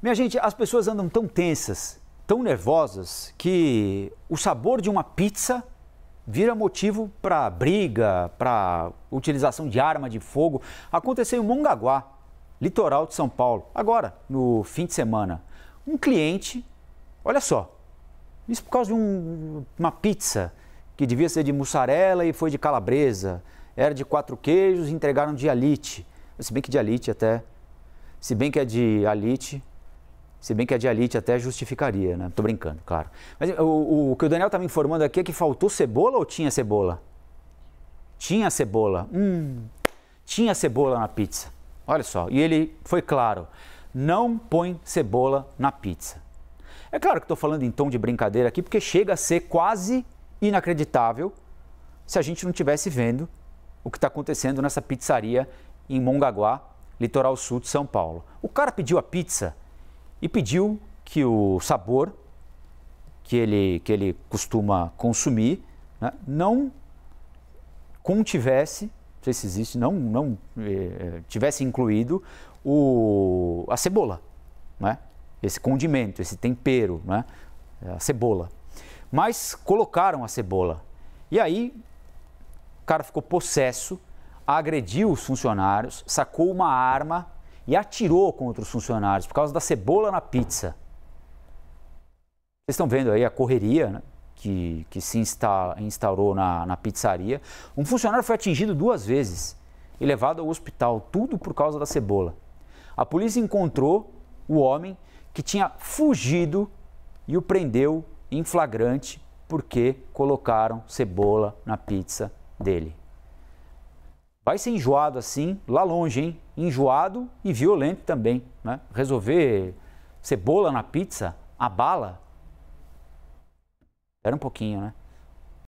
Minha gente, as pessoas andam tão tensas, tão nervosas, que o sabor de uma pizza vira motivo para briga, para utilização de arma de fogo. Aconteceu em Mongaguá, litoral de São Paulo, agora, no fim de semana. Um cliente, olha só, isso por causa de um, uma pizza que devia ser de mussarela e foi de calabresa, era de quatro queijos e entregaram de alite. Se bem que de alite até, se bem que é de alite, se bem que a dialite até justificaria, né? Tô brincando, claro. Mas eh, o, o, o que o Daniel tá me informando aqui é que faltou cebola ou tinha cebola? Tinha cebola. Hum, tinha cebola na pizza. Olha só, e ele foi claro: não põe cebola na pizza. É claro que estou falando em tom de brincadeira aqui, porque chega a ser quase inacreditável se a gente não estivesse vendo o que está acontecendo nessa pizzaria em Mongaguá, litoral sul de São Paulo. O cara pediu a pizza e pediu que o sabor que ele, que ele costuma consumir né, não contivesse, não sei se existe, não, não eh, eh, tivesse incluído o, a cebola, né, esse condimento, esse tempero, né, a cebola. Mas colocaram a cebola. E aí o cara ficou possesso, agrediu os funcionários, sacou uma arma e atirou contra os funcionários por causa da cebola na pizza. Vocês estão vendo aí a correria né, que, que se insta, instaurou na, na pizzaria. Um funcionário foi atingido duas vezes e levado ao hospital, tudo por causa da cebola. A polícia encontrou o homem que tinha fugido e o prendeu em flagrante porque colocaram cebola na pizza dele vai ser enjoado assim, lá longe, hein? Enjoado e violento também, né? Resolver cebola na pizza, a bala. Espera um pouquinho, né?